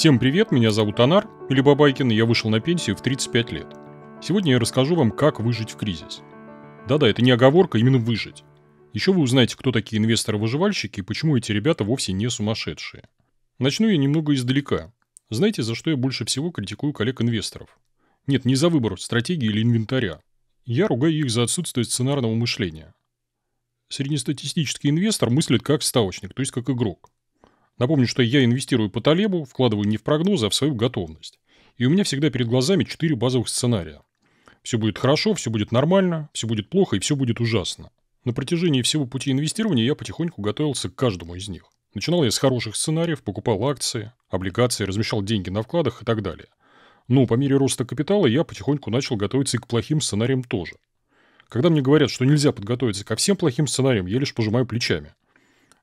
Всем привет, меня зовут Анар, или Бабайкин, и я вышел на пенсию в 35 лет. Сегодня я расскажу вам, как выжить в кризис. Да-да, это не оговорка, именно выжить. Еще вы узнаете, кто такие инвесторы-выживальщики и почему эти ребята вовсе не сумасшедшие. Начну я немного издалека. Знаете, за что я больше всего критикую коллег-инвесторов? Нет, не за выбор стратегии или инвентаря. Я ругаю их за отсутствие сценарного мышления. Среднестатистический инвестор мыслит как ставочник, то есть как игрок. Напомню, что я инвестирую по Талебу, вкладываю не в прогнозы, а в свою готовность. И у меня всегда перед глазами четыре базовых сценария. Все будет хорошо, все будет нормально, все будет плохо и все будет ужасно. На протяжении всего пути инвестирования я потихоньку готовился к каждому из них. Начинал я с хороших сценариев, покупал акции, облигации, размещал деньги на вкладах и так далее. Но по мере роста капитала я потихоньку начал готовиться и к плохим сценариям тоже. Когда мне говорят, что нельзя подготовиться ко всем плохим сценариям, я лишь пожимаю плечами.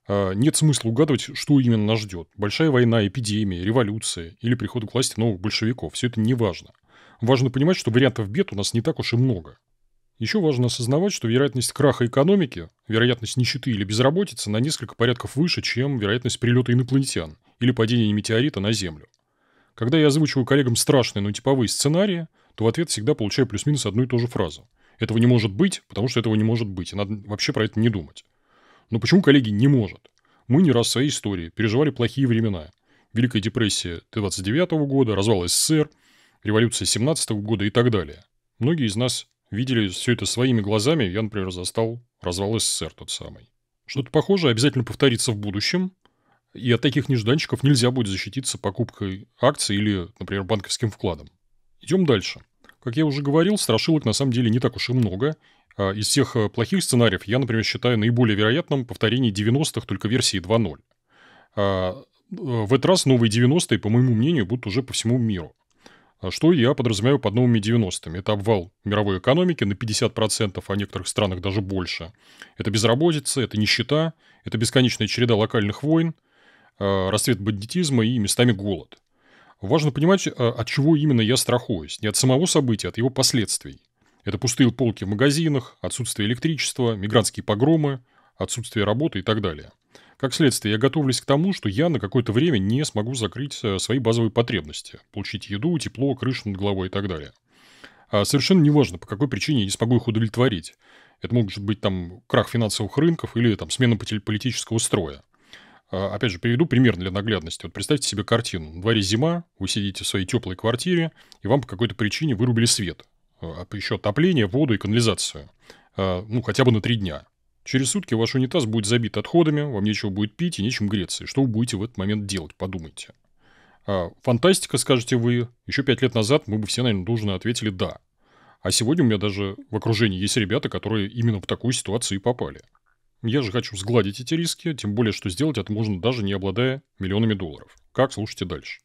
А, нет смысла угадывать, что именно нас ждет. Большая война, эпидемия, революция или приход к власти новых большевиков. Все это не важно. Важно понимать, что вариантов бед у нас не так уж и много. Еще важно осознавать, что вероятность краха экономики, вероятность нищеты или безработицы на несколько порядков выше, чем вероятность прилета инопланетян или падения метеорита на Землю. Когда я озвучиваю коллегам страшные, но типовые сценарии, то в ответ всегда получаю плюс-минус одну и ту же фразу. Этого не может быть, потому что этого не может быть, и надо вообще про это не думать. Но почему, коллеги, не может? Мы не раз в своей истории переживали плохие времена. Великая депрессия 29 года, развал СССР, революция 17 года и так далее. Многие из нас видели все это своими глазами. Я, например, застал развал СССР тот самый. Что-то похожее обязательно повторится в будущем, и от таких нежданчиков нельзя будет защититься покупкой акций или, например, банковским вкладом. Идем дальше. Как я уже говорил, страшилок на самом деле не так уж и много, а, из всех э, плохих сценариев я, например, считаю наиболее вероятным повторение 90-х только версии 2.0. А, э, в этот раз новые 90-е, по моему мнению, будут уже по всему миру. А, что я подразумеваю под новыми 90-ми? Это обвал мировой экономики на 50%, а в некоторых странах даже больше. Это безработица, это нищета, это бесконечная череда локальных войн, расцвет бандитизма и местами голод. Важно понимать, от чего именно я страхуюсь. Не от самого события, а от его последствий. Это пустые полки в магазинах, отсутствие электричества, мигрантские погромы, отсутствие работы и так далее. Как следствие, я готовлюсь к тому, что я на какое-то время не смогу закрыть э, свои базовые потребности, получить еду, тепло, крышу над головой и так далее. А совершенно неважно, по какой причине я не смогу их удовлетворить. Это может быть там крах финансовых рынков или там смена политического строя. А, опять же, приведу пример для наглядности. Вот представьте себе картину. На дворе зима, вы сидите в своей теплой квартире, и вам по какой-то причине вырубили свет. А, еще отопление, воду и канализацию. А, ну, хотя бы на три дня. Через сутки ваш унитаз будет забит отходами, вам нечего будет пить и нечем греться. И что вы будете в этот момент делать, подумайте. А, фантастика, скажете вы. Еще пять лет назад мы бы все, наверное, должны ответили «да». А сегодня у меня даже в окружении есть ребята, которые именно в такую ситуацию и попали. Я же хочу сгладить эти риски, тем более, что сделать это можно даже не обладая миллионами долларов. Как слушайте дальше?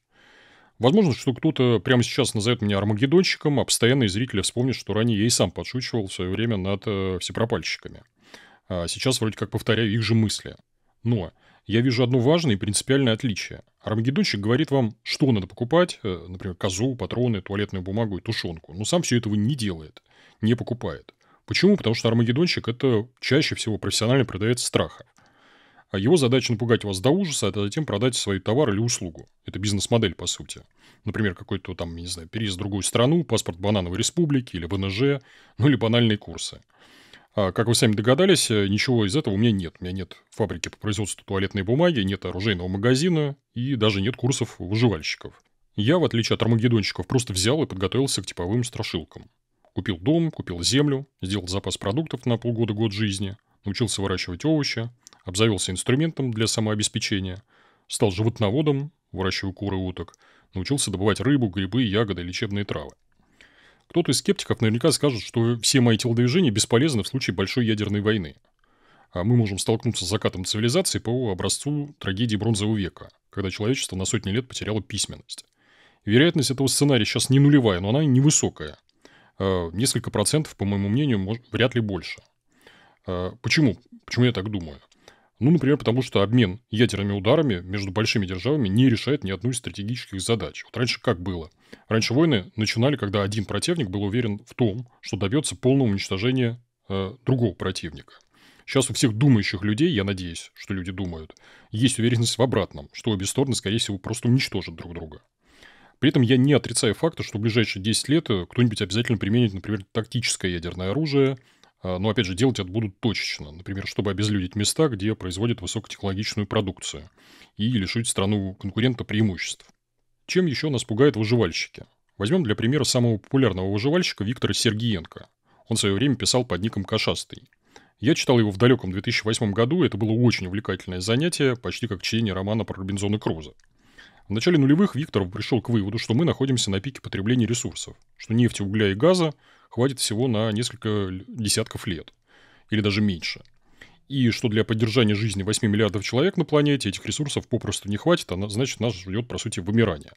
Возможно, что кто-то прямо сейчас назовет меня армагеддонщиком, а постоянные зрители вспомнят, что ранее я и сам подшучивал в свое время над э, всепропальщиками. А сейчас вроде как повторяю их же мысли. Но я вижу одно важное и принципиальное отличие. Армагеддонщик говорит вам, что надо покупать, э, например, козу, патроны, туалетную бумагу и тушенку, но сам все этого не делает, не покупает. Почему? Потому что армагеддонщик – это чаще всего профессиональный продавец страха. А его задача напугать вас до ужаса, а затем продать свой товар или услугу. Это бизнес-модель, по сути. Например, какой-то там, не знаю, переезд в другую страну, паспорт банановой республики или ВНЖ, ну или банальные курсы. А, как вы сами догадались, э, ничего из этого у меня нет. У меня нет фабрики по производству туалетной бумаги, нет оружейного магазина и даже нет курсов выживальщиков. Я, в отличие от армагеддонщиков, просто взял и подготовился к типовым страшилкам. Купил дом, купил землю, сделал запас продуктов на полгода-год жизни, научился выращивать овощи, обзавелся инструментом для самообеспечения, стал животноводом, выращивая куры и уток, научился добывать рыбу, грибы, ягоды, лечебные травы. Кто-то из скептиков наверняка скажет, что все мои телодвижения бесполезны в случае большой ядерной войны. А мы можем столкнуться с закатом цивилизации по образцу трагедии Бронзового века, когда человечество на сотни лет потеряло письменность. Вероятность этого сценария сейчас не нулевая, но она невысокая. Э, несколько процентов, по моему мнению, вряд ли больше. Э, почему? Почему я так думаю? Ну, например, потому что обмен ядерными ударами между большими державами не решает ни одну из стратегических задач. Вот раньше как было? Раньше войны начинали, когда один противник был уверен в том, что добьется полного уничтожения э, другого противника. Сейчас у всех думающих людей, я надеюсь, что люди думают, есть уверенность в обратном, что обе стороны, скорее всего, просто уничтожат друг друга. При этом я не отрицаю факта, что в ближайшие 10 лет э, кто-нибудь обязательно применит, например, тактическое ядерное оружие – а, но, опять же, делать это будут точечно. Например, чтобы обезлюдить места, где производят высокотехнологичную продукцию и лишить страну конкурента преимуществ. Чем еще нас пугают выживальщики? Возьмем для примера самого популярного выживальщика Виктора Сергиенко. Он в свое время писал под ником «Кошастый». Я читал его в далеком 2008 году, это было очень увлекательное занятие, почти как чтение романа про Робинзона Круза. В начале нулевых Виктор пришел к выводу, что мы находимся на пике потребления ресурсов, что нефти, угля и газа хватит всего на несколько десятков лет. Или даже меньше. И что для поддержания жизни 8 миллиардов человек на планете этих ресурсов попросту не хватит, а значит нас ждет, по сути, вымирание.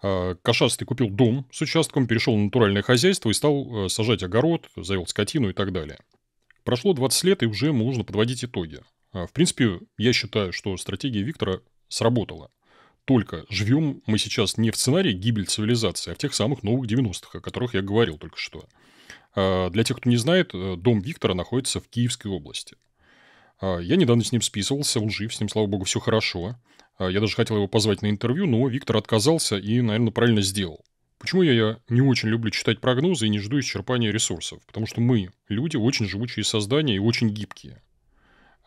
А, Кашастый купил дом с участком, перешел на натуральное хозяйство и стал э, сажать огород, завел скотину и так далее. Прошло 20 лет, и уже можно подводить итоги. А, в принципе, я считаю, что стратегия Виктора сработала только живем мы сейчас не в сценарии гибель цивилизации, а в тех самых новых 90-х, о которых я говорил только что. А, для тех, кто не знает, э, дом Виктора находится в Киевской области. А, я недавно с ним списывался, он жив, с ним, слава богу, все хорошо. А, я даже хотел его позвать на интервью, но Виктор отказался и, наверное, правильно сделал. Почему я не очень люблю читать прогнозы и не жду исчерпания ресурсов? Потому что мы, люди, очень живучие создания и очень гибкие.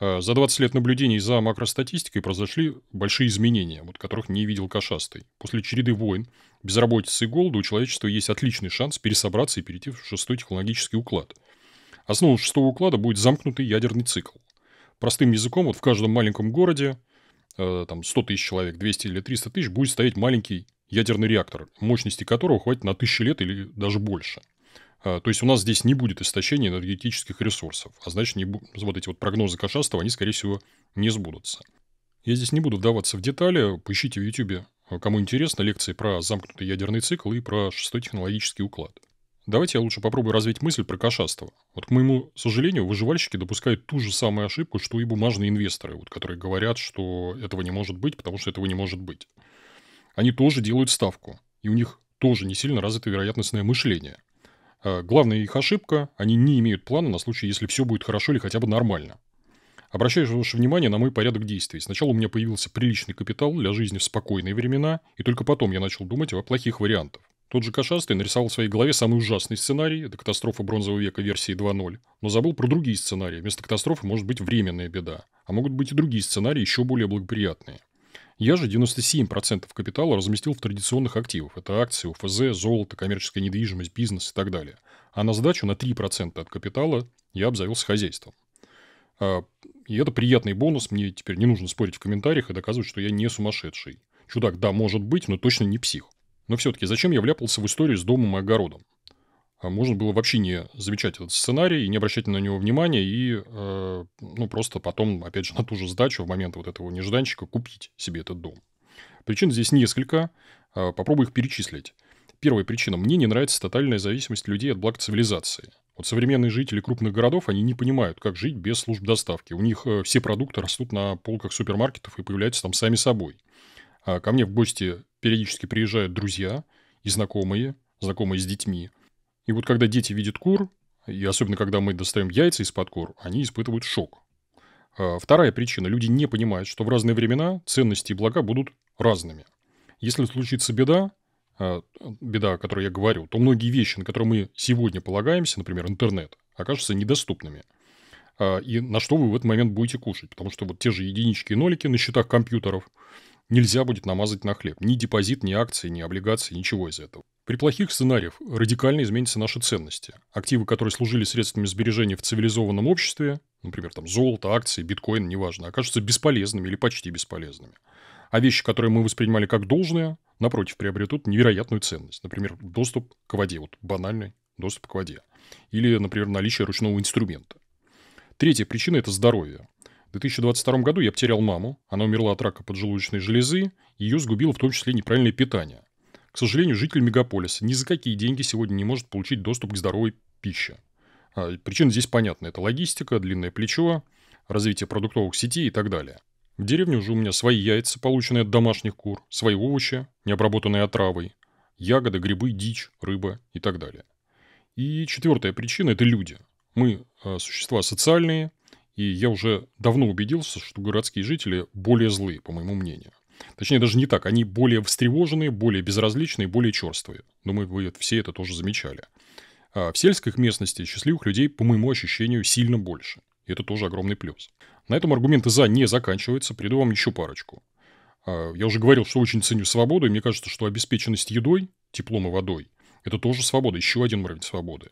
Э, за 20 лет наблюдений за макростатистикой произошли большие изменения, вот которых не видел Кашастый. После череды войн, безработицы и голода у человечества есть отличный шанс пересобраться и перейти в шестой технологический уклад. Основой шестого уклада будет замкнутый ядерный цикл. Простым языком, вот в каждом маленьком городе, э, там 100 тысяч человек, 200 или 300 тысяч, будет стоять маленький ядерный реактор, мощности которого хватит на тысячи лет или даже больше. А, то есть у нас здесь не будет истощения энергетических ресурсов, а значит, не бу... Ну, вот эти вот прогнозы Кашастова, они, скорее всего, не сбудутся. Я здесь не буду вдаваться в детали, поищите в YouTube, а, кому интересно, лекции про замкнутый ядерный цикл и про шестой технологический уклад. Давайте я лучше попробую развить мысль про Кашастова. Вот, к моему сожалению, выживальщики допускают ту же самую ошибку, что и бумажные инвесторы, вот, которые говорят, что этого не может быть, потому что этого не может быть. Они тоже делают ставку, и у них тоже не сильно развито вероятностное мышление – а, главная их ошибка – они не имеют плана на случай, если все будет хорошо или хотя бы нормально. Обращаешь ваше внимание на мой порядок действий. Сначала у меня появился приличный капитал для жизни в спокойные времена, и только потом я начал думать о плохих вариантах. Тот же Кашастый нарисовал в своей голове самый ужасный сценарий – это катастрофа бронзового века версии 2.0, но забыл про другие сценарии. Вместо катастрофы может быть временная беда, а могут быть и другие сценарии, еще более благоприятные. Я же 97% капитала разместил в традиционных активах. Это акции, УФЗ, золото, коммерческая недвижимость, бизнес и так далее. А на сдачу на 3% от капитала я обзавелся хозяйством. А, и это приятный бонус. Мне теперь не нужно спорить в комментариях и доказывать, что я не сумасшедший. Чудак, да, может быть, но точно не псих. Но все-таки зачем я вляпался в историю с домом и огородом? А можно было вообще не замечать этот сценарий, не обращать на него внимания и, э, ну, просто потом, опять же, на ту же сдачу в момент вот этого нежданчика купить себе этот дом. Причин здесь несколько, э, попробую их перечислить. Первая причина. Мне не нравится тотальная зависимость людей от благ цивилизации. Вот современные жители крупных городов, они не понимают, как жить без служб доставки. У них э, все продукты растут на полках супермаркетов и появляются там сами собой. А ко мне в гости периодически приезжают друзья и знакомые, знакомые с детьми – и вот когда дети видят кур, и особенно когда мы достаем яйца из-под кур, они испытывают шок. А, вторая причина. Люди не понимают, что в разные времена ценности и блага будут разными. Если случится беда, а, беда, о которой я говорю, то многие вещи, на которые мы сегодня полагаемся, например, интернет, окажутся недоступными. А, и на что вы в этот момент будете кушать? Потому что вот те же единички и нолики на счетах компьютеров нельзя будет намазать на хлеб. Ни депозит, ни акции, ни облигации, ничего из этого. При плохих сценариях радикально изменятся наши ценности. Активы, которые служили средствами сбережения в цивилизованном обществе, например, там золото, акции, биткоин, неважно, окажутся бесполезными или почти бесполезными. А вещи, которые мы воспринимали как должное, напротив, приобретут невероятную ценность. Например, доступ к воде, вот банальный доступ к воде. Или, например, наличие ручного инструмента. Третья причина – это здоровье. В 2022 году я потерял маму, она умерла от рака поджелудочной железы, ее сгубило в том числе неправильное питание. К сожалению, житель мегаполиса ни за какие деньги сегодня не может получить доступ к здоровой пище. А, причина здесь понятна. Это логистика, длинное плечо, развитие продуктовых сетей и так далее. В деревне уже у меня свои яйца, полученные от домашних кур, свои овощи, необработанные отравой, ягоды, грибы, дичь, рыба и так далее. И четвертая причина – это люди. Мы э, существа социальные, и я уже давно убедился, что городские жители более злые, по моему мнению. Точнее, даже не так. Они более встревоженные, более безразличные, более черствые. Думаю, вы все это тоже замечали. А в сельских местностях, счастливых людей, по моему ощущению, сильно больше. И это тоже огромный плюс. На этом аргументы «за» не заканчиваются. Приду вам еще парочку. А, я уже говорил, что очень ценю свободу, и мне кажется, что обеспеченность едой, теплом и водой – это тоже свобода, еще один уровень свободы.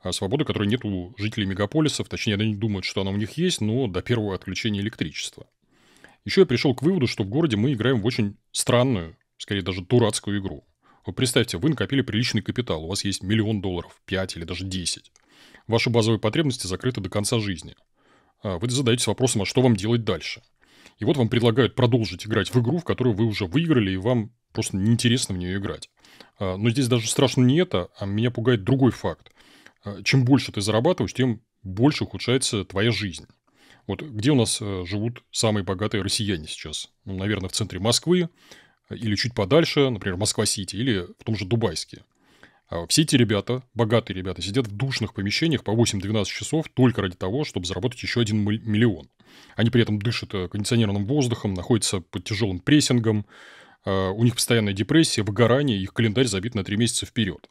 А свобода, которой нет у жителей мегаполисов, точнее, они думают, что она у них есть, но до первого отключения электричества. Еще я пришел к выводу, что в городе мы играем в очень странную, скорее даже дурацкую игру. Вот представьте, вы накопили приличный капитал, у вас есть миллион долларов, 5 или даже 10. Ваши базовые потребности закрыты до конца жизни. А вы задаетесь вопросом, а что вам делать дальше? И вот вам предлагают продолжить играть в игру, в которую вы уже выиграли, и вам просто неинтересно в нее играть. А, но здесь даже страшно не это, а меня пугает другой факт. А, чем больше ты зарабатываешь, тем больше ухудшается твоя жизнь. Вот где у нас э, живут самые богатые россияне сейчас? Ну, наверное, в центре Москвы э, или чуть подальше, например, Москва-Сити или в том же Дубайске. А все эти ребята, богатые ребята, сидят в душных помещениях по 8-12 часов только ради того, чтобы заработать еще один миллион. Они при этом дышат э, кондиционированным воздухом, находятся под тяжелым прессингом, а, у них постоянная депрессия, выгорание, их календарь забит на 3 месяца вперед.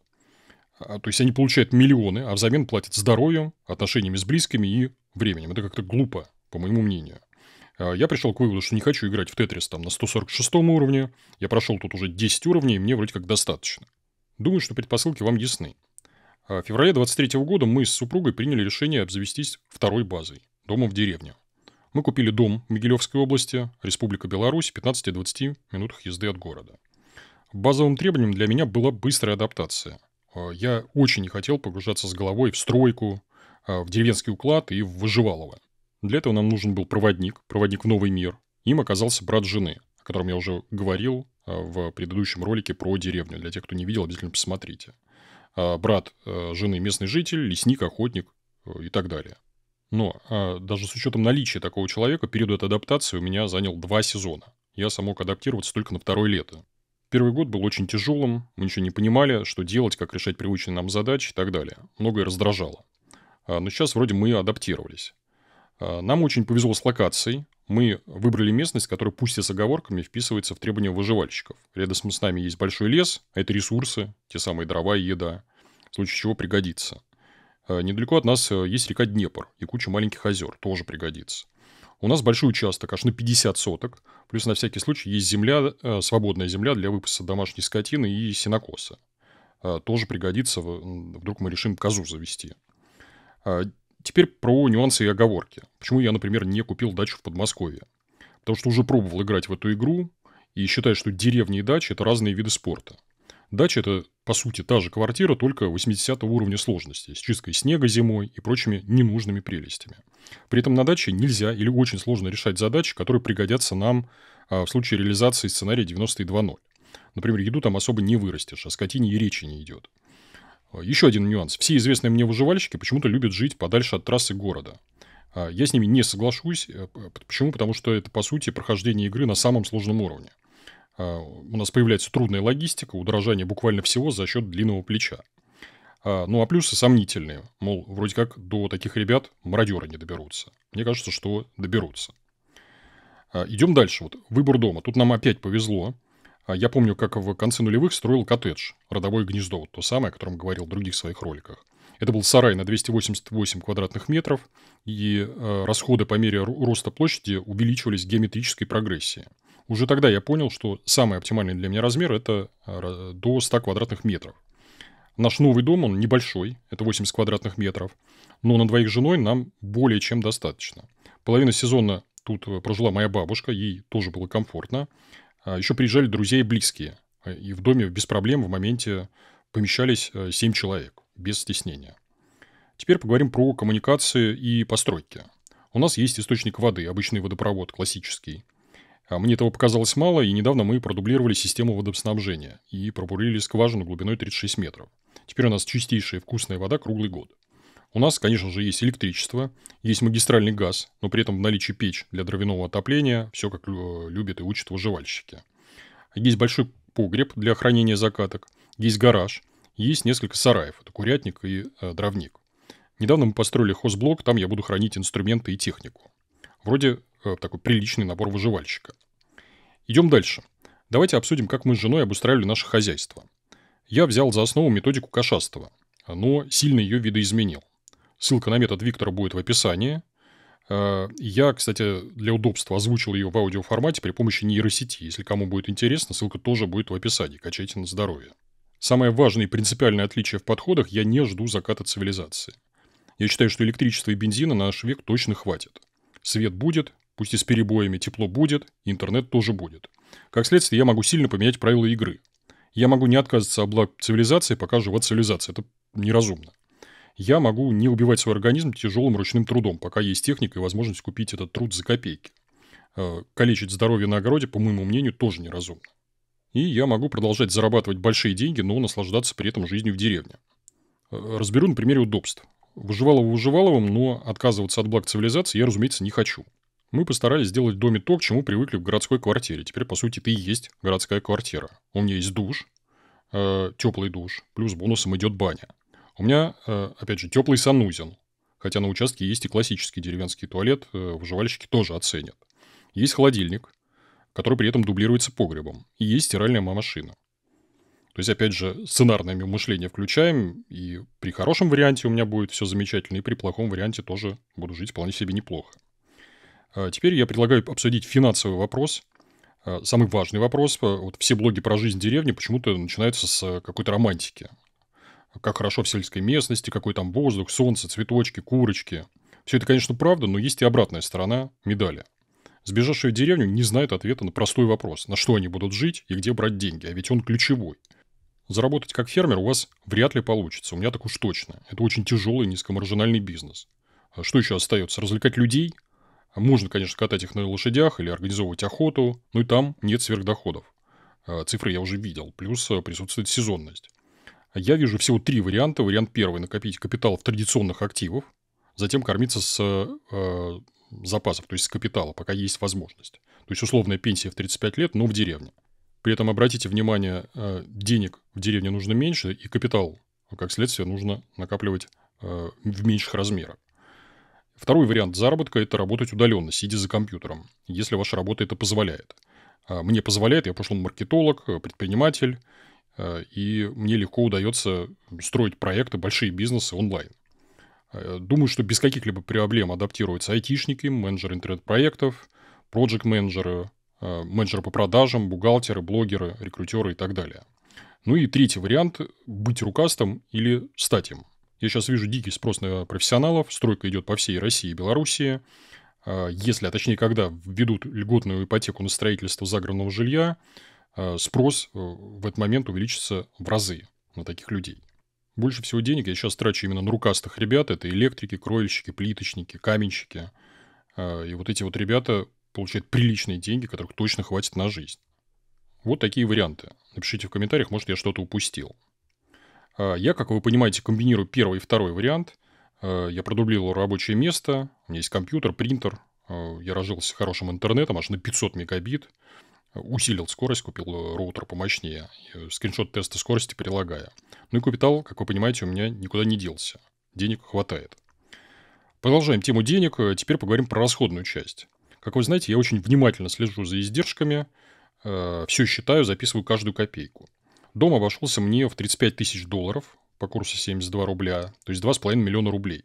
А, то есть они получают миллионы, а взамен платят здоровью, отношениями с близкими и временем. Это как-то глупо, по моему мнению. А, я пришел к выводу, что не хочу играть в Тетрис там на 146 уровне. Я прошел тут уже 10 уровней, и мне вроде как достаточно. Думаю, что предпосылки вам ясны. А, в феврале 23 года мы с супругой приняли решение обзавестись второй базой – домом в деревне. Мы купили дом в Могилевской области, Республика Беларусь, 15-20 минутах езды от города. Базовым требованием для меня была быстрая адаптация. А, я очень не хотел погружаться с головой в стройку, Э, в деревенский уклад и в выживалово. Для этого нам нужен был проводник, проводник в новый мир. Им оказался брат жены, о котором я уже говорил э, в предыдущем ролике про деревню. Для тех, кто не видел, обязательно посмотрите. Э, брат жены местный житель, лесник, охотник и так далее. Но даже с учетом наличия такого человека, период адаптации у меня занял два сезона. Я смог адаптироваться только на второе лето. Первый год был очень тяжелым, мы ничего не понимали, что делать, как решать привычные нам задачи и так далее. Многое раздражало. А, но сейчас вроде мы адаптировались. А, нам очень повезло с локацией. Мы выбрали местность, которая пусть и с оговорками вписывается в требования выживальщиков. Рядом с нами есть большой лес, а это ресурсы, те самые дрова и еда, в случае чего пригодится. А, недалеко от нас э, есть река Днепр и куча маленьких озер, тоже пригодится. У нас большой участок, аж на 50 соток, плюс на всякий случай есть земля, э, свободная земля для выпаса домашней скотины и сенокоса. Тоже пригодится, вдруг мы решим козу завести – а, теперь про нюансы и оговорки. Почему я, например, не купил дачу в Подмосковье? Потому что уже пробовал играть в эту игру и считаю, что деревни и дачи – это разные виды спорта. Дача – это, по сути, та же квартира, только 80 уровня сложности, с чисткой снега зимой и прочими ненужными прелестями. При этом на даче нельзя или очень сложно решать задачи, которые пригодятся нам а, в случае реализации сценария 92.0. Например, еду там особо не вырастешь, а скотине и речи не идет – а, Еще один нюанс. Все известные мне выживальщики почему-то любят жить подальше от трассы города. А, я с ними не соглашусь. Э, почему? Потому что это, по сути, прохождение игры на самом сложном уровне. А, у нас появляется трудная логистика, удорожание буквально всего за счет длинного плеча. Ну, а плюсы сомнительные. Мол, вроде как до таких ребят мародеры не доберутся. Мне кажется, что доберутся. Идем дальше. Вот выбор дома. Тут нам опять повезло. А я помню, как в конце нулевых строил коттедж, родовое гнездо, вот то самое, о котором говорил в других своих роликах. Это был сарай на 288 квадратных метров, и э, расходы по мере роста площади увеличивались в геометрической прогрессии. Уже тогда я понял, что самый оптимальный для меня размер – это э, до 100 квадратных метров. Наш новый дом, он небольшой, это 80 квадратных метров, но на двоих с женой нам более чем достаточно. Половина сезона тут э, прожила моя бабушка, ей тоже было комфортно. А, Еще приезжали друзья и близкие. А, и в доме без проблем в моменте э, помещались 7 э, человек, без стеснения. Теперь поговорим про коммуникации и постройки. У нас есть источник воды, обычный водопровод, классический. А, мне этого показалось мало, и недавно мы продублировали систему водоснабжения и пробурили скважину глубиной 36 метров. Теперь у нас чистейшая вкусная вода круглый год. У нас, конечно же, есть электричество, есть магистральный газ, но при этом в наличии печь для дровяного отопления, все как э, любят и учат выживальщики. Есть большой погреб для хранения закаток, есть гараж, есть несколько сараев, это курятник и э, дровник. Недавно мы построили хозблок, там я буду хранить инструменты и технику. Вроде э, такой приличный набор выживальщика. Идем дальше. Давайте обсудим, как мы с женой обустраивали наше хозяйство. Я взял за основу методику Кашастова, но сильно ее видоизменил. Ссылка на метод Виктора будет в описании. Э, я, кстати, для удобства озвучил ее в аудиоформате при помощи нейросети. Если кому будет интересно, ссылка тоже будет в описании. Качайте на здоровье. Самое важное и принципиальное отличие в подходах – я не жду заката цивилизации. Я считаю, что электричества и бензина на наш век точно хватит. Свет будет, пусть и с перебоями, тепло будет, интернет тоже будет. Как следствие, я могу сильно поменять правила игры. Я могу не отказываться от благ цивилизации, пока жива цивилизация. Это неразумно я могу не убивать свой организм тяжелым ручным трудом, пока есть техника и возможность купить этот труд за копейки. Э, калечить здоровье на огороде, по моему мнению, тоже неразумно. И я могу продолжать зарабатывать большие деньги, но наслаждаться при этом жизнью в деревне. Э, разберу на примере удобств. Выживалово-выживаловым, но отказываться от благ цивилизации я, разумеется, не хочу. Мы постарались сделать в доме то, к чему привыкли в городской квартире. Теперь, по сути, это и есть городская квартира. У меня есть душ, э, теплый душ, плюс бонусом идет баня. У меня, э, опять же, теплый санузел. Хотя на участке есть и классический деревенский туалет, э, выживальщики тоже оценят. Есть холодильник, который при этом дублируется погребом. И есть стиральная машина. То есть, опять же, сценарное мышление включаем, и при хорошем варианте у меня будет все замечательно, и при плохом варианте тоже буду жить вполне себе неплохо. А теперь я предлагаю обсудить финансовый вопрос. А, самый важный вопрос. Вот все блоги про жизнь деревни почему-то начинаются с э, какой-то романтики как хорошо в сельской местности, какой там воздух, солнце, цветочки, курочки. Все это, конечно, правда, но есть и обратная сторона медали. Сбежавшие в деревню не знают ответа на простой вопрос, на что они будут жить и где брать деньги, а ведь он ключевой. Заработать как фермер у вас вряд ли получится, у меня так уж точно. Это очень тяжелый низкомаржинальный бизнес. А что еще остается? Развлекать людей? А можно, конечно, катать их на лошадях или организовывать охоту, но и там нет сверхдоходов. А цифры я уже видел, плюс присутствует сезонность. Я вижу всего три варианта. Вариант первый – накопить капитал в традиционных активов, затем кормиться с э, запасов, то есть с капитала, пока есть возможность. То есть условная пенсия в 35 лет, но в деревне. При этом обратите внимание, э, денег в деревне нужно меньше, и капитал, как следствие, нужно накапливать э, в меньших размерах. Второй вариант заработка – это работать удаленно, сидя за компьютером, если ваша работа это позволяет. Э, мне позволяет, я пошел маркетолог, э, предприниматель, Э, и мне легко удается строить проекты, большие бизнесы онлайн. Э, думаю, что без каких-либо проблем адаптируются айтишники, менеджеры интернет-проектов, э, проект-менеджеры, менеджеры по продажам, бухгалтеры, блогеры, рекрутеры и так далее. Ну и третий вариант – быть рукастом или стать им. Я сейчас вижу дикий спрос на профессионалов, стройка идет по всей России и Белоруссии. Если, а точнее когда введут льготную ипотеку на строительство загородного жилья – Э, спрос э, в этот момент увеличится в разы на таких людей. Больше всего денег я сейчас трачу именно на рукастых ребят. Это электрики, кроильщики, плиточники, каменщики. Э, и вот эти вот ребята получают приличные деньги, которых точно хватит на жизнь. Вот такие варианты. Напишите в комментариях, может, я что-то упустил. Я, как вы понимаете, комбинирую первый и второй вариант. Я продублил рабочее место, у меня есть компьютер, принтер. Я разжился хорошим интернетом, аж на 500 мегабит усилил скорость, купил э, роутер помощнее, э, скриншот теста скорости прилагая. Ну и капитал, как вы понимаете, у меня никуда не делся. Денег хватает. Продолжаем тему денег, э, теперь поговорим про расходную часть. Как вы знаете, я очень внимательно слежу за издержками, все считаю, записываю каждую копейку. Дом обошелся мне в 35 тысяч долларов по курсу 72 рубля, то есть 2,5 миллиона рублей.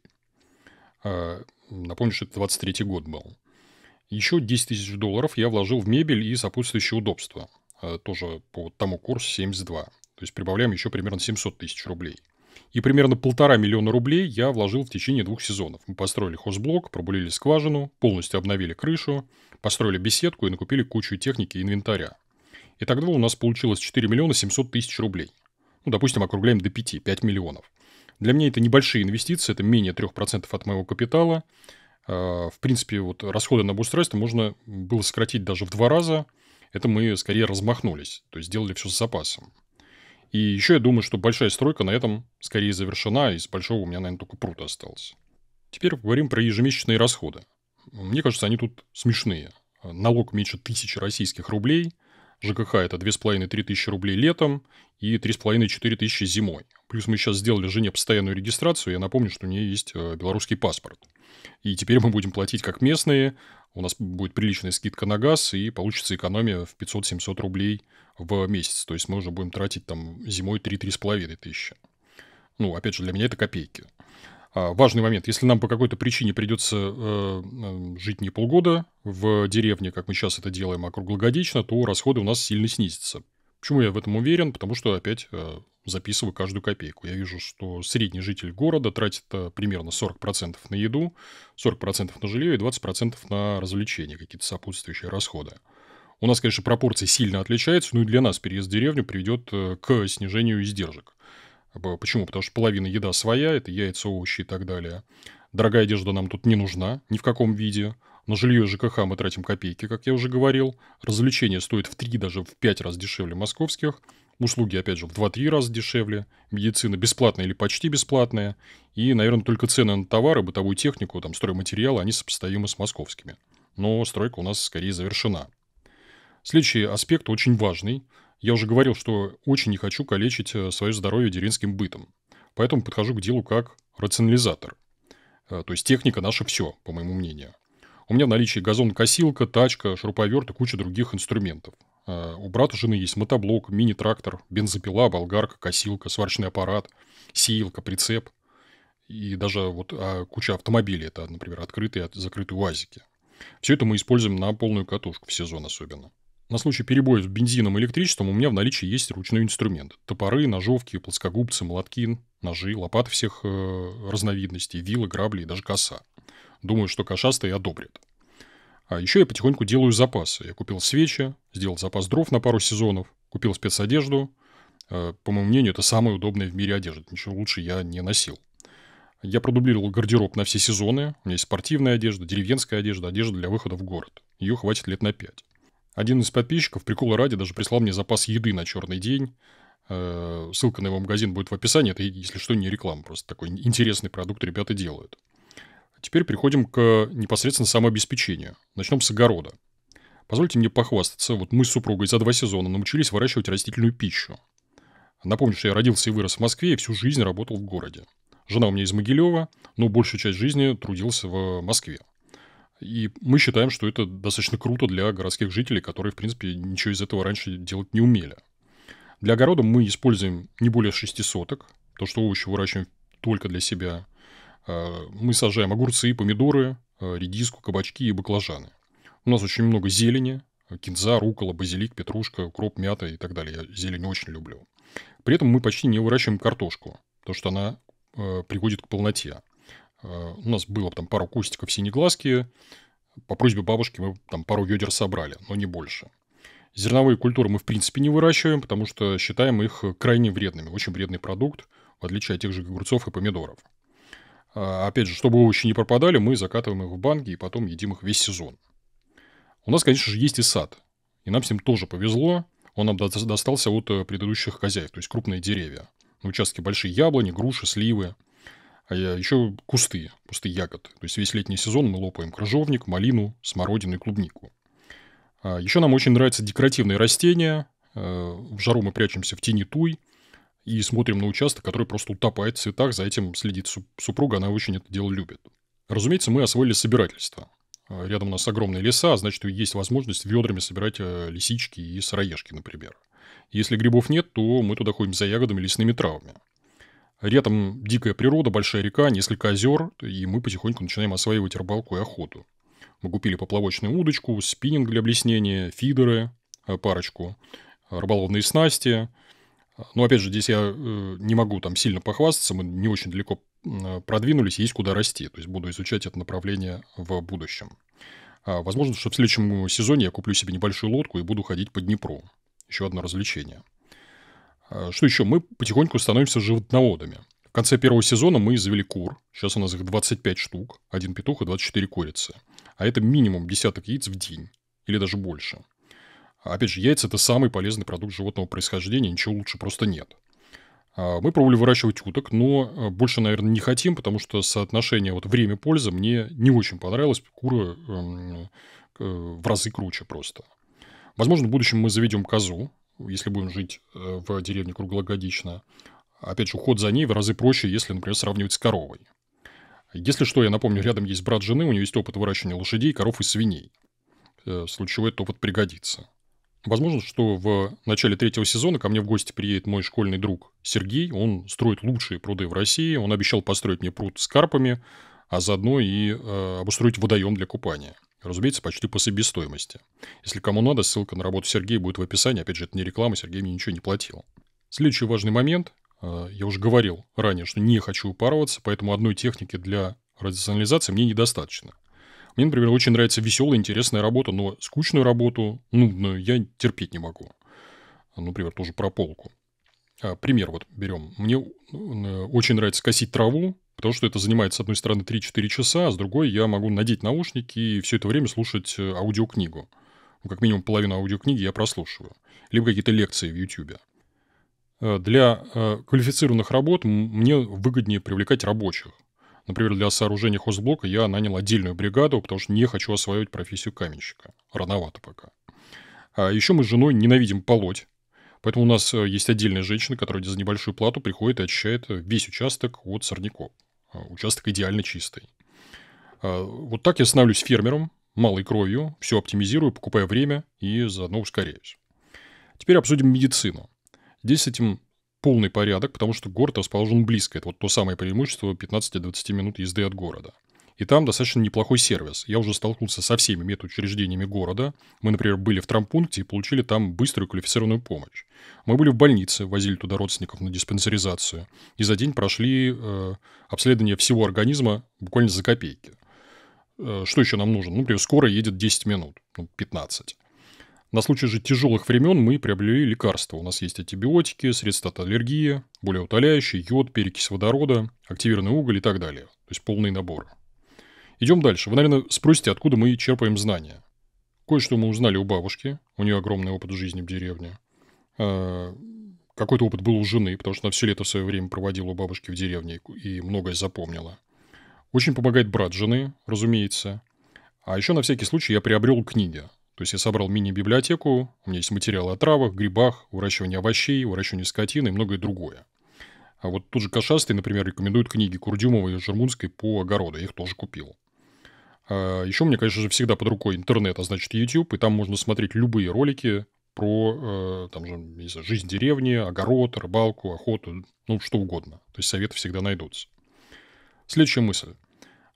напомню, что это 23 год был. Еще 10 тысяч долларов я вложил в мебель и сопутствующие удобства. Э, тоже по тому курсу 72. То есть прибавляем еще примерно 700 тысяч рублей. И примерно полтора миллиона рублей я вложил в течение двух сезонов. Мы построили хозблок, пробулили скважину, полностью обновили крышу, построили беседку и накупили кучу техники и инвентаря. И тогда у нас получилось 4 миллиона 700 тысяч рублей. Ну, допустим, округляем до 5, 5 миллионов. Для меня это небольшие инвестиции, это менее 3% от моего капитала. А, в принципе, вот расходы на обустройство можно было сократить даже в два раза. Это мы скорее размахнулись, то есть сделали все с запасом. И еще я думаю, что большая стройка на этом скорее завершена, из большого у меня, наверное, только пруд остался. Теперь поговорим про ежемесячные расходы. Мне кажется, они тут смешные. Налог меньше тысячи российских рублей, ЖКХ – это 2,5-3 тысячи рублей летом и 3,5-4 тысячи зимой. Плюс мы сейчас сделали жене постоянную регистрацию. Я напомню, что у нее есть э, белорусский паспорт. И теперь мы будем платить как местные. У нас будет приличная скидка на газ, и получится экономия в 500-700 рублей в месяц. То есть мы уже будем тратить там зимой 3-3,5 тысячи. Ну, опять же, для меня это копейки. А, важный момент. Если нам по какой-то причине придется э, жить не полгода в деревне, как мы сейчас это делаем, а круглогодично, то расходы у нас сильно снизятся. Почему я в этом уверен? Потому что опять э, записываю каждую копейку. Я вижу, что средний житель города тратит э, примерно 40% на еду, 40% на жилье и 20% на развлечения, какие-то сопутствующие расходы. У нас, конечно, пропорции сильно отличаются, но и для нас переезд в деревню приведет э, к снижению издержек. Почему? Потому что половина еда своя, это яйца, овощи и так далее. Дорогая одежда нам тут не нужна ни в каком виде. На жилье ЖКХ мы тратим копейки, как я уже говорил. Развлечения стоят в 3, даже в 5 раз дешевле московских. Услуги, опять же, в 2-3 раза дешевле. Медицина бесплатная или почти бесплатная. И, наверное, только цены на товары, бытовую технику, там, стройматериалы, они сопоставимы с московскими. Но стройка у нас скорее завершена. Следующий аспект очень важный. Я уже говорил, что очень не хочу калечить э, свое здоровье деревенским бытом. Поэтому подхожу к делу как рационализатор. Э, то есть техника наша все, по моему мнению. У меня в наличии газонокосилка, тачка, шуруповерт и куча других инструментов. А, у брата жены есть мотоблок, мини-трактор, бензопила, болгарка, косилка, сварочный аппарат, сеялка, прицеп. И даже вот а, куча автомобилей. Это, например, открытые и закрытые УАЗики. Все это мы используем на полную катушку, в сезон особенно. На случай перебоев с бензином и электричеством у меня в наличии есть ручной инструмент. Топоры, ножовки, плоскогубцы, молотки, ножи, лопаты всех э, разновидностей, вилы, грабли и даже коса. Думаю, что кашастый одобрит. А еще я потихоньку делаю запасы. Я купил свечи, сделал запас дров на пару сезонов, купил спецодежду. Э, по моему мнению, это самая удобная в мире одежда. Ничего лучше я не носил. Я продублировал гардероб на все сезоны. У меня есть спортивная одежда, деревенская одежда, одежда для выхода в город. Ее хватит лет на пять. Один из подписчиков, прикола ради, даже прислал мне запас еды на черный день. Э, ссылка на его магазин будет в описании. Это, если что, не реклама, просто такой интересный продукт ребята делают. А теперь переходим к э, непосредственно самообеспечению. Начнем с огорода. Позвольте мне похвастаться, вот мы с супругой за два сезона научились выращивать растительную пищу. Напомню, что я родился и вырос в Москве и всю жизнь работал в городе. Жена у меня из Могилева, но большую часть жизни трудился в э, Москве. И мы считаем, что это достаточно круто для городских жителей, которые, в принципе, ничего из этого раньше делать не умели. Для огорода мы используем не более шести соток, то, что овощи выращиваем только для себя – Э, мы сажаем огурцы, помидоры, э, редиску, кабачки и баклажаны. У нас очень много зелени, э, кинза, рукола, базилик, петрушка, укроп, мята и так далее. Я зелень очень люблю. При этом мы почти не выращиваем картошку, потому что она э, приводит к полноте. Э, у нас было там пару кустиков синеглазки. По просьбе бабушки мы там пару ведер собрали, но не больше. Зерновые культуры мы в принципе не выращиваем, потому что считаем их крайне вредными. Очень вредный продукт, в отличие от тех же огурцов и помидоров. А, опять же, чтобы овощи не пропадали, мы закатываем их в банки и потом едим их весь сезон. У нас, конечно же, есть и сад. И нам с ним тоже повезло. Он нам достался от э, предыдущих хозяев, то есть крупные деревья. На участке большие яблони, груши, сливы. А еще кусты, кусты ягод. То есть весь летний сезон мы лопаем крыжовник, малину, смородину и клубнику. А, еще нам очень нравятся декоративные растения. Э, в жару мы прячемся в тени туй и смотрим на участок, который просто утопает в цветах, за этим следит супруга, она очень это дело любит. Разумеется, мы освоили собирательство. А, рядом у нас огромные леса, а значит, есть возможность ведрами собирать э, лисички и сыроежки, например. Если грибов нет, то мы туда ходим за ягодами и лесными травами. Рядом дикая природа, большая река, несколько озер, и мы потихоньку начинаем осваивать рыбалку и охоту. Мы купили поплавочную удочку, спиннинг для блеснения, фидеры, э, парочку, рыболовные снасти – но ну, опять же, здесь я э, не могу там сильно похвастаться, мы не очень далеко продвинулись, есть куда расти. То есть буду изучать это направление в будущем. А, возможно, что в следующем э, сезоне я куплю себе небольшую лодку и буду ходить по Днепру. Еще одно развлечение. А, что еще? Мы потихоньку становимся животноводами. В конце первого сезона мы завели кур. Сейчас у нас их 25 штук. Один петух и 24 курицы. А это минимум десяток яиц в день. Или даже больше. А опять же, яйца – это самый полезный продукт животного происхождения, ничего лучше просто нет. А, мы пробовали выращивать уток, но а, больше, наверное, не хотим, потому что соотношение вот время-польза мне не очень понравилось. Куры эм, в разы круче просто. Возможно, в будущем мы заведем козу, если будем жить э, в деревне круглогодично. Опять же, уход за ней в разы проще, если, например, сравнивать с коровой. Если что, я напомню, рядом есть брат жены, у нее есть опыт выращивания лошадей, коров и свиней. Э, Случай этот опыт пригодится. Возможно, что в начале третьего сезона ко мне в гости приедет мой школьный друг Сергей. Он строит лучшие пруды в России. Он обещал построить мне пруд с карпами, а заодно и э, обустроить водоем для купания. Разумеется, почти по себестоимости. Если кому надо, ссылка на работу Сергея будет в описании. Опять же, это не реклама, Сергей мне ничего не платил. Следующий важный момент. Э, я уже говорил ранее, что не хочу упарываться, поэтому одной техники для рационализации мне недостаточно. Мне, например, очень нравится веселая, интересная работа, но скучную работу, нудную, я терпеть не могу. Например, тоже про полку. А, пример вот берем. Мне очень нравится косить траву, потому что это занимает, с одной стороны, 3-4 часа, а с другой я могу надеть наушники и все это время слушать э, аудиокнигу. Ну, как минимум половину аудиокниги я прослушиваю. Либо какие-то лекции в YouTube. Э, для э, квалифицированных работ мне выгоднее привлекать рабочих. Например, для сооружения хозблока я нанял отдельную бригаду, потому что не хочу осваивать профессию каменщика. Рановато пока. А еще мы с женой ненавидим полоть. Поэтому у нас э, есть отдельная женщина, которая за небольшую плату приходит и очищает э, весь участок от сорняков. А, участок идеально чистый. А, вот так я становлюсь фермером, малой кровью, все оптимизирую, покупаю время и заодно ускоряюсь. Теперь обсудим медицину. Здесь с этим полный порядок, потому что город расположен близко. Это вот то самое преимущество 15-20 минут езды от города. И там достаточно неплохой сервис. Я уже столкнулся со всеми медучреждениями города. Мы, например, были в трампункте и получили там быструю квалифицированную помощь. Мы были в больнице, возили туда родственников на диспансеризацию. И за день прошли э, обследование всего организма буквально за копейки. Э, что еще нам нужно? Ну, например, скорая едет 10 минут, ну, 15. На случай же тяжелых времен мы приобрели лекарства. У нас есть антибиотики, средства от аллергии, болеутоляющие, йод, перекись водорода, активированный уголь и так далее. То есть полный набор. Идем дальше. Вы, наверное, спросите, откуда мы черпаем знания. Кое-что мы узнали у бабушки. У нее огромный опыт жизни в деревне. А, какой-то опыт был у жены, потому что она все лето в свое время проводила у бабушки в деревне и многое запомнила. Очень помогает брат жены, разумеется. А еще на всякий случай я приобрел книги. То есть я собрал мини-библиотеку, у меня есть материалы о травах, грибах, выращивании овощей, выращивании скотины и многое другое. А вот тут же Кашастый, например, рекомендует книги Курдюмовой и Жермунской по огороду. Я их тоже купил. А еще мне, конечно же, всегда под рукой интернет, а значит YouTube, и там можно смотреть любые ролики про э, там же, не знаю, жизнь деревни, огород, рыбалку, охоту, ну, что угодно. То есть советы всегда найдутся. Следующая мысль.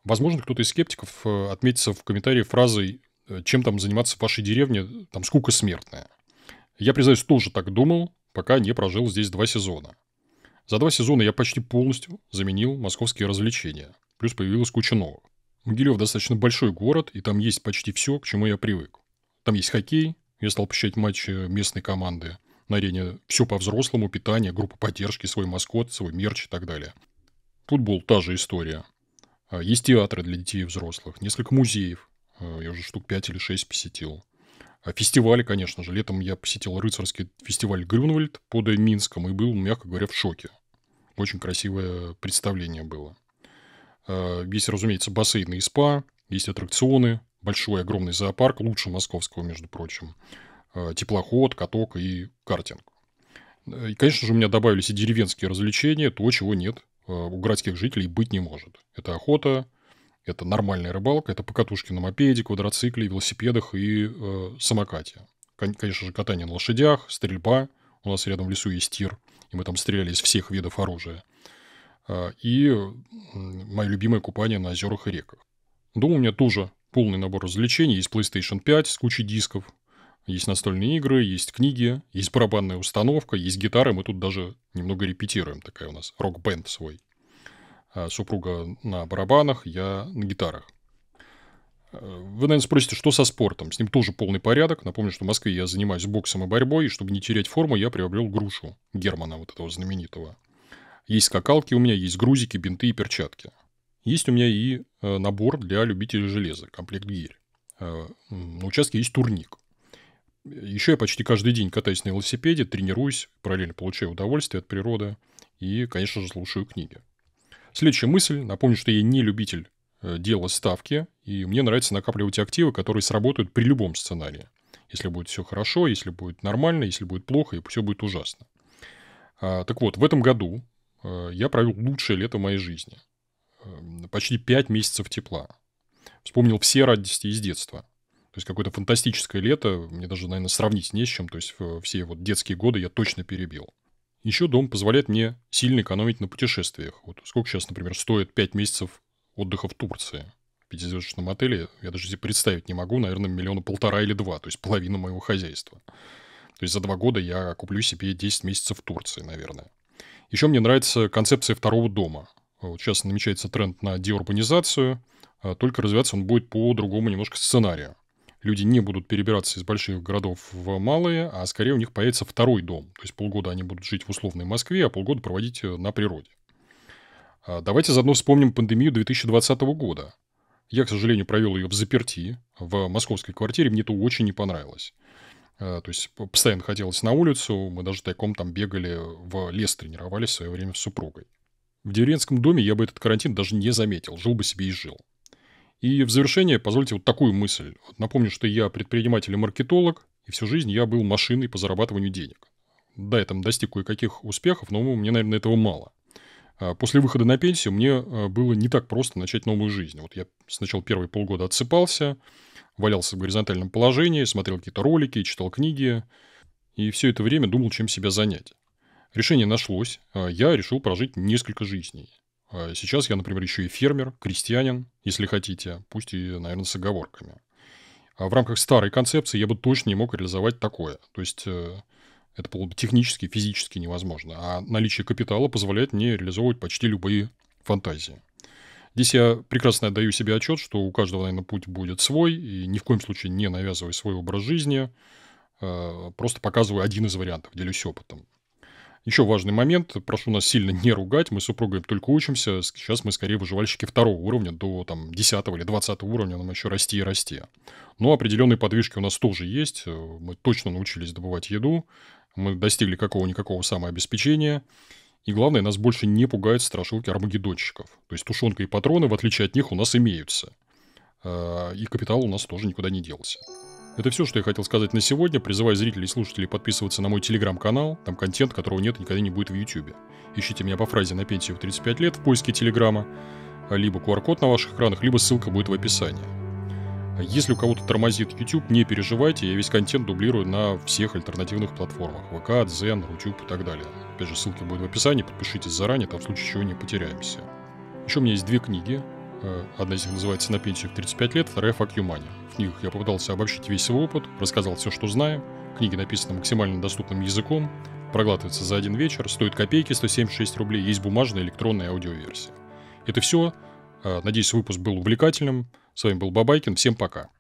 Возможно, кто-то из скептиков э, отметится в комментарии фразой Э, чем там заниматься в вашей деревне, там скука смертная. Я, признаюсь, тоже так думал, пока не прожил здесь два сезона. За два сезона я почти полностью заменил московские развлечения, плюс появилась куча новых. Могилев достаточно большой город, и там есть почти все, к чему я привык. Там есть хоккей, я стал посещать матчи местной команды на арене все по-взрослому, питание, группа поддержки, свой маскот, свой мерч и так далее. Футбол – та же история. А, есть театры для детей и взрослых, несколько музеев, Э, я уже штук 5 или 6 посетил. А Фестивали, конечно же. Летом я посетил рыцарский фестиваль Грюнвальд под Минском и был, мягко говоря, в шоке. Очень красивое представление было. Э, есть, разумеется, бассейны и спа, есть аттракционы, большой огромный зоопарк, лучше московского, между прочим, э, теплоход, каток и картинг. И, конечно же, у меня добавились и деревенские развлечения, то, чего нет у городских жителей быть не может. Это охота, это нормальная рыбалка, это покатушки на мопеде, квадроцикле, велосипедах и э, самокате. Кон- конечно же, катание на лошадях, стрельба. У нас рядом в лесу есть тир, и мы там стреляли из всех видов оружия. А, и мое любимое купание на озерах и реках. Дома у меня тоже полный набор развлечений. Есть PlayStation 5 с кучей дисков, есть настольные игры, есть книги, есть барабанная установка, есть гитары. Мы тут даже немного репетируем. Такая у нас рок-бенд свой. Э, супруга на барабанах, я на гитарах. Э, вы, наверное, спросите, что со спортом? С ним тоже полный порядок. Напомню, что в Москве я занимаюсь боксом и борьбой, и чтобы не терять форму, я приобрел грушу Германа, вот этого знаменитого. Есть скакалки у меня, есть грузики, бинты и перчатки. Есть у меня и э, набор для любителей железа, комплект гирь. На участке есть турник. Еще я почти каждый день катаюсь на велосипеде, тренируюсь, параллельно получаю удовольствие от природы и, конечно же, слушаю книги. Следующая мысль. Напомню, что я не любитель э, дела ставки, и мне нравится накапливать активы, которые сработают при любом сценарии. Если будет все хорошо, если будет нормально, если будет плохо, и все будет ужасно. А, так вот, в этом году э, я провел лучшее лето моей жизни. Э, почти 5 месяцев тепла. Вспомнил все радости из детства. То есть какое-то фантастическое лето, мне даже, наверное, сравнить не с чем. То есть все вот детские годы я точно перебил. Еще дом позволяет мне сильно экономить на путешествиях. Вот сколько сейчас, например, стоит 5 месяцев отдыха в Турции? В пятизвездочном отеле я даже себе представить не могу, наверное, миллиона полтора или два, то есть половину моего хозяйства. То есть за два года я куплю себе 10 месяцев в Турции, наверное. Еще мне нравится концепция второго дома. Вот сейчас намечается тренд на деурбанизацию, а только развиваться он будет по другому немножко сценарию люди не будут перебираться из больших городов в малые, а скорее у них появится второй дом. То есть полгода они будут жить в условной Москве, а полгода проводить э, на природе. А, давайте заодно вспомним пандемию 2020 года. Я, к сожалению, провел ее в заперти в московской квартире, мне это очень не понравилось. А, то есть постоянно хотелось на улицу, мы даже тайком там бегали в лес, тренировались в свое время с супругой. В деревенском доме я бы этот карантин даже не заметил, жил бы себе и жил. И в завершение позвольте вот такую мысль. Напомню, что я предприниматель и маркетолог, и всю жизнь я был машиной по зарабатыванию денег. Да, я там достиг кое-каких успехов, но мне, наверное, этого мало. А после выхода на пенсию мне а, было не так просто начать новую жизнь. Вот я сначала первые полгода отсыпался, валялся в горизонтальном положении, смотрел какие-то ролики, читал книги. И все это время думал, чем себя занять. Решение нашлось. А я решил прожить несколько жизней. А сейчас я, например, еще и фермер, крестьянин, если хотите, пусть и, наверное, с оговорками. А в рамках старой концепции я бы точно не мог реализовать такое. То есть э, это было бы технически, физически невозможно. А наличие капитала позволяет мне реализовывать почти любые фантазии. Здесь я прекрасно отдаю себе отчет, что у каждого, наверное, путь будет свой, и ни в коем случае не навязывай свой образ жизни, э, просто показываю один из вариантов, делюсь опытом. Еще важный момент, прошу нас сильно не ругать, мы с супругой только учимся, сейчас мы скорее выживальщики второго уровня, до там 10 или 20 уровня нам еще расти и расти. Но определенные подвижки у нас тоже есть, э, мы точно научились добывать еду, мы достигли какого-никакого самообеспечения, и главное, нас больше не пугают страшилки армагеддонщиков. То есть тушенка и патроны, в отличие от них, у нас имеются. Э, и капитал у нас тоже никуда не делся. Это все, что я хотел сказать на сегодня. Призываю зрителей и слушателей подписываться на мой телеграм-канал. Там контент, которого нет никогда не будет в YouTube. Ищите меня по фразе «на пенсию в 35 лет» в поиске телеграма. А, либо QR-код на ваших экранах, либо ссылка будет в описании. А если у кого-то тормозит YouTube, не переживайте, я весь контент дублирую на всех альтернативных платформах. ВК, Дзен, Рутюб и так далее. Опять же, ссылки будут в описании, подпишитесь заранее, там в случае чего не потеряемся. Еще у меня есть две книги. Э, одна из них называется «На пенсию в 35 лет», вторая «Fuck you money». В них я попытался обобщить весь свой опыт, рассказал все, что знаю. Книги написаны максимально доступным языком, проглатывается за один вечер, стоит копейки 176 рублей, есть бумажная, электронная аудиоверсия. Это все. Э, надеюсь, выпуск был увлекательным. С вами был Бабайкин. Всем пока.